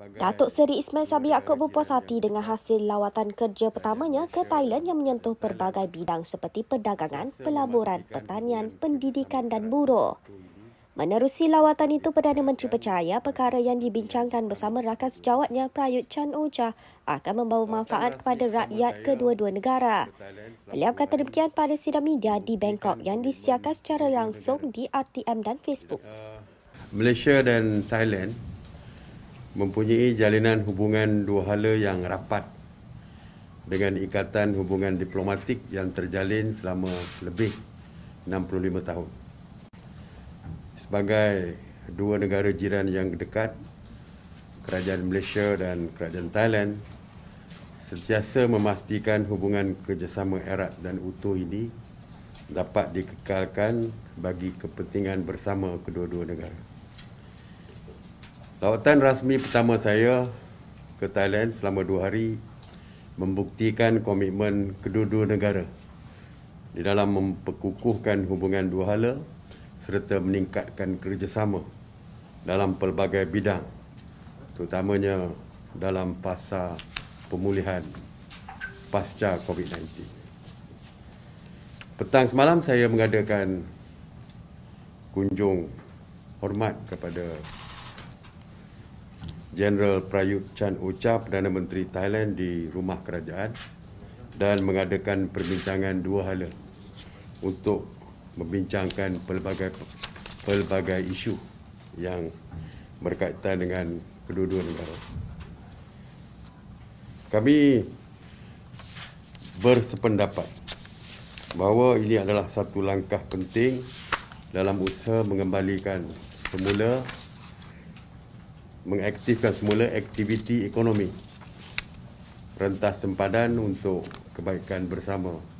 Datuk Seri Ismail Sabri Yaakob berpuas hati dengan hasil lawatan kerja pertamanya ke Thailand yang menyentuh pelbagai bidang seperti perdagangan, pelaburan, pertanian, pendidikan dan buruh. Menerusi lawatan itu, Perdana Menteri percaya perkara yang dibincangkan bersama rakan sejawatnya Prayut Chan Ocha akan membawa manfaat kepada rakyat kedua-dua negara. Beliau kata demikian pada sidang media di Bangkok yang disiarkan secara langsung di RTM dan Facebook. Eh, Malaysia dan Thailand mempunyai jalinan hubungan dua hala yang rapat dengan ikatan hubungan diplomatik yang terjalin selama lebih 65 tahun. Sebagai dua negara jiran yang dekat, Kerajaan Malaysia dan Kerajaan Thailand sentiasa memastikan hubungan kerjasama erat dan utuh ini dapat dikekalkan bagi kepentingan bersama kedua-dua negara. Lawatan rasmi pertama saya ke Thailand selama dua hari membuktikan komitmen kedua-dua negara di dalam memperkukuhkan hubungan dua hala serta meningkatkan kerjasama dalam pelbagai bidang terutamanya dalam pasca pemulihan pasca COVID-19. Petang semalam saya mengadakan kunjung hormat kepada Jeneral Prayut Chan Ocha Perdana Menteri Thailand di rumah kerajaan dan mengadakan perbincangan dua hala untuk membincangkan pelbagai pelbagai isu yang berkaitan dengan kedua-dua negara. Kami bersependapat bahawa ini adalah satu langkah penting dalam usaha mengembalikan semula mengaktifkan semula aktiviti ekonomi rentas sempadan untuk kebaikan bersama